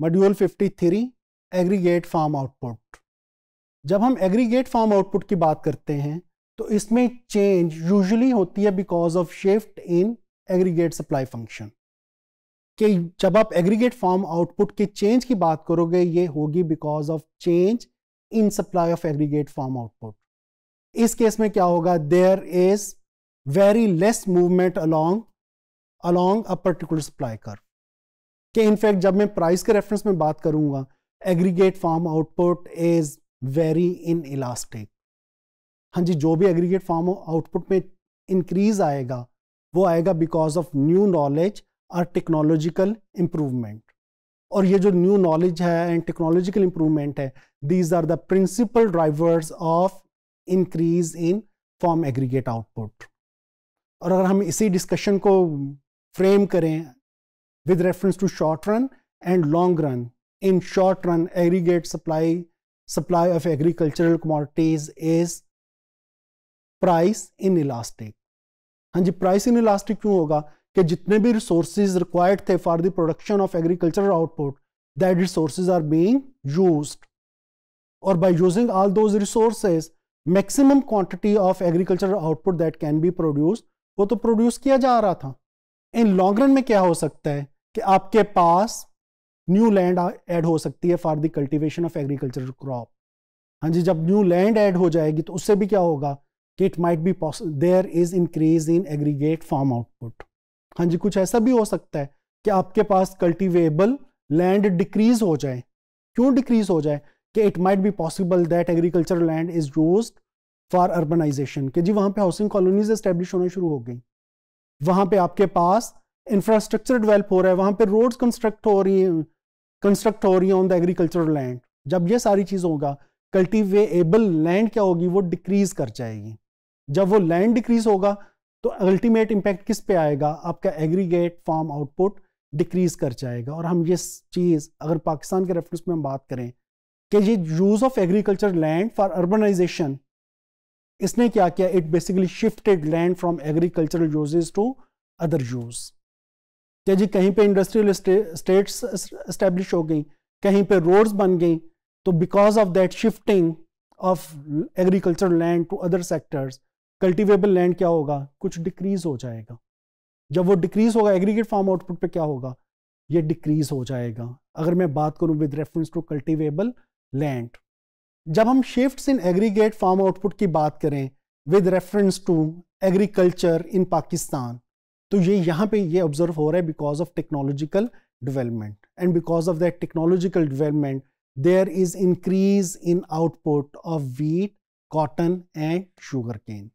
Module 53 aggregate farm output जब हम aggregate farm output की बात करते हैं तो इसमें चेंज यूजुअली होती है because of shift in aggregate supply function कि जब आप एग्रीगेट फार्म आउटपुट के चेंज की बात करोगे ये होगी because of change in supply of aggregate farm output इस केस में क्या होगा there is very less movement along along a particular supply curve कि इनफैक्ट जब मैं प्राइस के रेफरेंस में बात करूंगा aggregate farm output is very inelastic हाँ जी जो भी एग्रीगेट फार्म आउटपुट में इंक्रीज आएगा वो आएगा बिकॉज ऑफ न्यू नॉलेज और टेक्नोलॉजिकल इम्प्रूवमेंट और ये जो न्यू नॉलेज है एंड टेक्नोलॉजिकल इम्प्रूवमेंट है these are the principal drivers of increase in farm aggregate output और अगर हम इसी डिस्कशन को फ्रेम करें with reference to short run and long run. In short run, aggregate supply, supply of agricultural commodities is price inelastic हाँ जी price in elastic क्यों होगा कि जितने भी रिसोर्सेज रिक्वायर्ड थे for the production of agricultural output that resources are being used और by using all those resources maximum quantity of agricultural output that can be produce वो तो प्रोड्यूस किया जा रहा था इन लॉन्ग रन में क्या हो सकता है कि आपके पास न्यू लैंड ऐड हो सकती है for the cultivation of agricultural crop हाँ जी जब न्यू लैंड ऐड हो जाएगी तो उससे भी क्या होगा कि it might be there is increase in aggregate farm output हाँ जी कुछ ऐसा भी हो सकता है कि आपके पास कल्टिवेबल लैंड डिक्रीज हो जाए क्यों डिक्रीज हो जाए कि it might be possible that agriculture land is use for urbanisation के जी वहां पे हाउसिंग कॉलोनीज एस्टेब्लिश होना शुरू हो गई वहां पे आपके पास इंफ्रास्ट्रक्चर डेवलप हो रहा है वहां पे रोड्स कंस्ट्रक्ट हो रही है कंस्ट्रक्ट हो रही है ऑन द एग्रीकल्चरल लैंड जब ये सारी चीज़ होगा कल्टिवेबल लैंड क्या होगी वो डिक्रीज कर जाएगी जब वो लैंड डिक्रीज होगा तो अल्टीमेट इम्पैक्ट किस पे आएगा आपका एग्रीगेट फार्म आउटपुट डिक्रीज कर जाएगा और हम ये चीज़ अगर पाकिस्तान के रेफरेंस में हम बात करें कि ये use of agriculture land for urbanisation इसने क्या किया it basically shifted land from agricultural uses to other use कि जी कहीं पे इंडस्ट्रियल स्टेट्स इस्टेब्लिश हो गई कहीं पे रोड्स बन गई तो because of that shifting of agriculture land to other sectors cultivable land क्या होगा कुछ डिक्रीज हो जाएगा जब वो डिक्रीज होगा एग्रीगेट फार्म आउटपुट पे क्या होगा ये डिक्रीज हो जाएगा अगर मैं बात करूं with reference to cultivable land जब हम shift in aggregate farm output की बात करें with reference to agriculture in Pakistan तो ये यहाँ पे ये ऑब्जर्व हो रहा है because of technological development and because of that technological development there is increase in output of wheat cotton and sugar cane